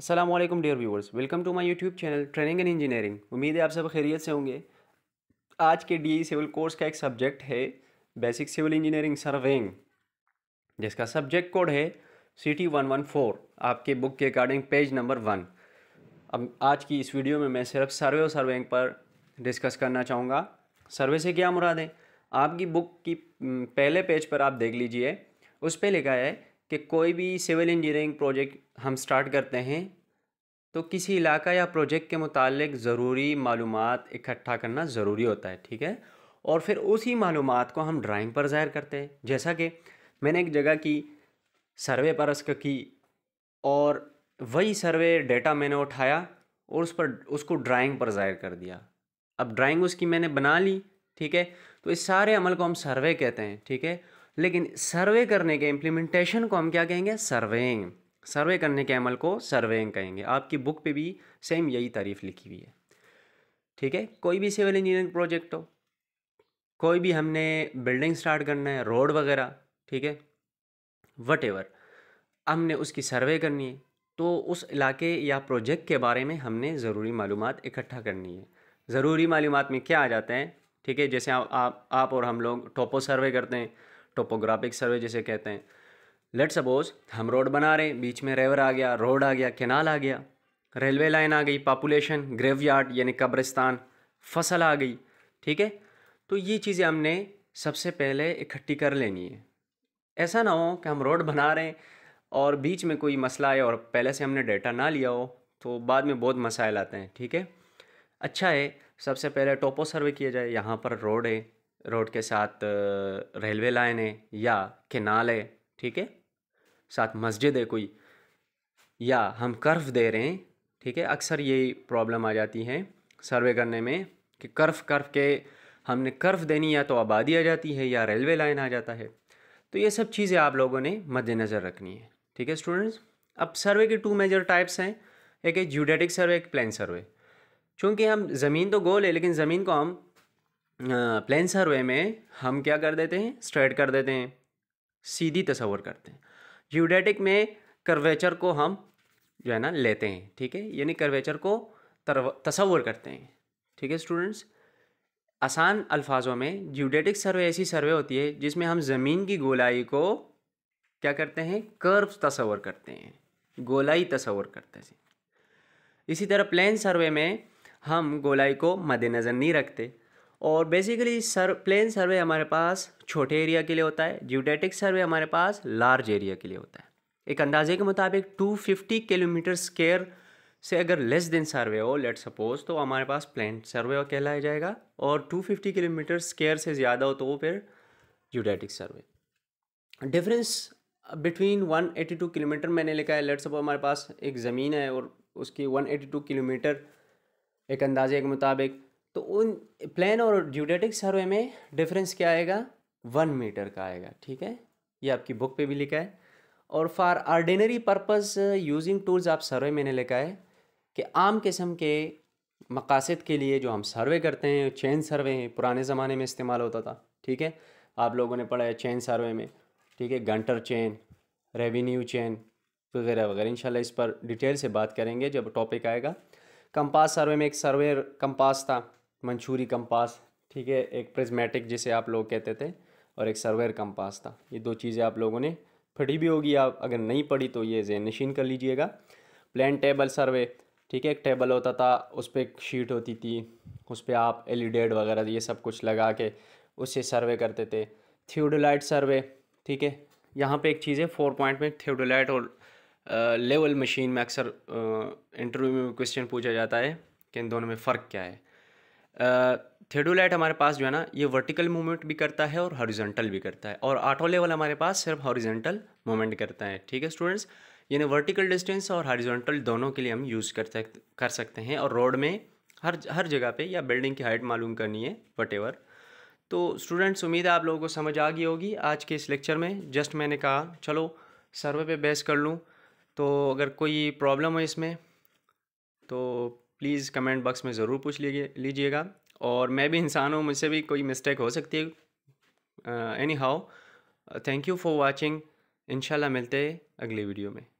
Aslam dear viewers welcome to my YouTube channel training and engineering उम्मीद है आप सब खैरियत से होंगे आज के डी सिविल कोर्स का एक सब्जेक्ट है बेसिक सिविल इंजीनियरिंग सर्वेइंग जिसका सब्जेक्ट कोड है C T one one four आपके बुक के अकॉर्डिंग पेज नंबर वन अब आज की इस वीडियो में मैं सिर्फ सर्वे और सर्वेइंग पर डिस्कस करना चाहूँगा सर्वे से क्या मुराद है आपकी बुक की पहले पेज पर आप देख लीजिए उस पर लिखा है कि कोई भी सिविल इंजीनियरिंग प्रोजेक्ट हम स्टार्ट करते हैं तो किसी इलाका या प्रोजेक्ट के मुतालिक ज़रूरी मालूम इकट्ठा करना ज़रूरी होता है ठीक है और फिर उसी मालूम को हम ड्राइंग पर ज़ाहिर करते हैं जैसा कि मैंने एक जगह की सर्वे पर की और वही सर्वे डेटा मैंने उठाया और उस पर उसको ड्राइंग पर ज़ाहिर कर दिया अब ड्राइंग उसकी मैंने बना ली ठीक है तो इस सारे अमल को हम सर्वे कहते हैं ठीक है लेकिन सर्वे करने के इम्प्लीमेंटेशन को हम क्या कहेंगे सर्वेइंग सर्वे करने के अमल को सर्वेइंग कहेंगे आपकी बुक पे भी सेम यही तारीफ लिखी हुई है ठीक है कोई भी सिविल इंजीनियरिंग प्रोजेक्ट हो कोई भी हमने बिल्डिंग स्टार्ट करना है रोड वगैरह ठीक है वट हमने उसकी सर्वे करनी है तो उस इलाके या प्रोजेक्ट के बारे में हमने ज़रूरी मालूम इकट्ठा करनी है ज़रूरी मालूम में क्या आ जाते हैं ठीक है जैसे आप आप आप और हम लोग टोपो सर्वे करते हैं टोपोग्राफिक सर्वे जिसे कहते हैं लेट सपोज हम रोड बना रहे हैं बीच में रेवर आ गया रोड आ गया केनाल आ गया रेलवे लाइन आ गई पॉपुलेशन ग्रेवयार्ड यानी कब्रिस्तान फसल आ गई ठीक है तो ये चीज़ें हमने सबसे पहले इकट्ठी कर लेनी है ऐसा ना हो कि हम रोड बना रहे हैं और बीच में कोई मसला आए और पहले से हमने डेटा ना लिया हो तो बाद में बहुत मसाइल आते हैं ठीक है अच्छा है सबसे पहले टोपो सर्वे किया जाए यहाँ पर रोड है रोड के साथ रेलवे लाइन है या केनाल है ठीक है साथ मस्जिद है कोई या हम कर्फ दे रहे हैं ठीक है अक्सर यही प्रॉब्लम आ जाती है सर्वे करने में कि कर्फ कर्फ के हमने कर्फ देनी या तो आबादी आ जाती है या रेलवे लाइन आ जाता है तो ये सब चीज़ें आप लोगों ने मद्देनज़र रखनी है ठीक है स्टूडेंट्स अब सर्वे के टू मेजर टाइप्स हैं एक है ज्यूडेटिक सर्वे एक प्लान सर्वे चूँकि हम ज़मीन तो गोल है लेकिन ज़मीन को हम प्लेन हाँ, सर्वे में हम क्या कर देते हैं स्ट्रेट कर देते हैं सीधी तस्वर करते हैं यूडेटिक में कर्वेचर को हम जो है ना लेते हैं ठीक है यानी कर्वेचर को तस्वर करते हैं ठीक है स्टूडेंट्स आसान अल्फाजों में ज्यूडेटिक सर्वे ऐसी सर्वे होती है जिसमें हम ज़मीन की गोलाई को क्या करते हैं कर्व तस्वर करते हैं गोलाई तस्वर करते हैं इसी तरह प्लेन सर्वे में हम गोलाई को मद्देनज़र नहीं रखते और बेसिकली सर प्लेन सर्वे हमारे पास छोटे एरिया के लिए होता है ज्यूडेटिक सर्वे हमारे पास लार्ज एरिया के लिए होता है एक अंदाजे के मुताबिक 250 किलोमीटर स्केयर से अगर लेस देन सर्वे हो लेट सपोज तो हमारे पास प्लेन सर्वे कहलाया जाएगा और 250 किलोमीटर स्केयर से ज़्यादा हो तो वो फिर geodetic survey difference between 182 kilometre मैंने लिखा है लेट सपोज हमारे पास एक ज़मीन है और उसकी 182 किलोमीटर एक अंदाजे के मुताबिक तो उन प्लान और ड्यूडेटिक सर्वे में डिफरेंस क्या आएगा वन मीटर का आएगा ठीक है ये आपकी बुक पे भी लिखा है और for ordinary purpose using tools आप सर्वे मैंने लिखा है कि आम किस्म के मकासद के लिए जो हम सर्वे करते हैं चैन सर्वे हैं पुराने ज़माने में इस्तेमाल होता था ठीक है आप लोगों ने पढ़ा है चैन सर्वे में ठीक है गंटर चैन रेवेन्यू चैन वगैरह वगैरह इंशाल्लाह इस पर डिटेल से बात करेंगे जब टॉपिक आएगा कंपास सर्वे में एक सर्वे कंपास था मंशूरी कंपास ठीक है एक प्रिज्मेटिक जिसे आप लोग कहते थे और एक सर्वेयर कंपास था ये दो चीज़ें आप लोगों ने पढ़ी भी होगी आप अगर नहीं पढ़ी तो ये जेन नशीन कर लीजिएगा प्लान टेबल सर्वे ठीक है एक टेबल होता था उस पर एक शीट होती थी उस पर आप एलिडेड e वगैरह ये सब कुछ लगा के उससे सर्वे करते थे थियोडोलाइट सर्वे ठीक है यहाँ पे एक चीज़ है फोर पॉइंट में थियोडोलाइट और लेवल मशीन में अक्सर इंटरव्यू में क्वेश्चन पूछा जाता है कि इन दोनों में फ़र्क क्या है थेडोलाइट हमारे पास जो है ना ये वर्टिकल मूवमेंट भी करता है और हॉरिजेंटल भी करता है और आठों लेवल हमारे पास सिर्फ हॉरिजेंटल मूवमेंट करता है ठीक है स्टूडेंट्स यानी वर्टिकल डिस्टेंस और हॉरिजेंटल दोनों के लिए हम यूज़ कर सकते कर सकते हैं और रोड में हर हर जगह पे या बिल्डिंग की हाइट मालूम करनी है वट एवर तो स्टूडेंट्स उम्मीद है आप लोगों को समझ आ गई होगी आज के इस लेक्चर में जस्ट मैंने कहा चलो सर्वे पर बेस कर लूँ तो अगर कोई प्रॉब्लम हो इसमें तो प्लीज़ कमेंट बॉक्स में ज़रूर पूछ लीजिएगा और मैं भी इंसान हूँ मुझसे भी कोई मिस्टेक हो सकती है anyhow thank you for watching इंशाल्लाह मिलते हैं अगली वीडियो में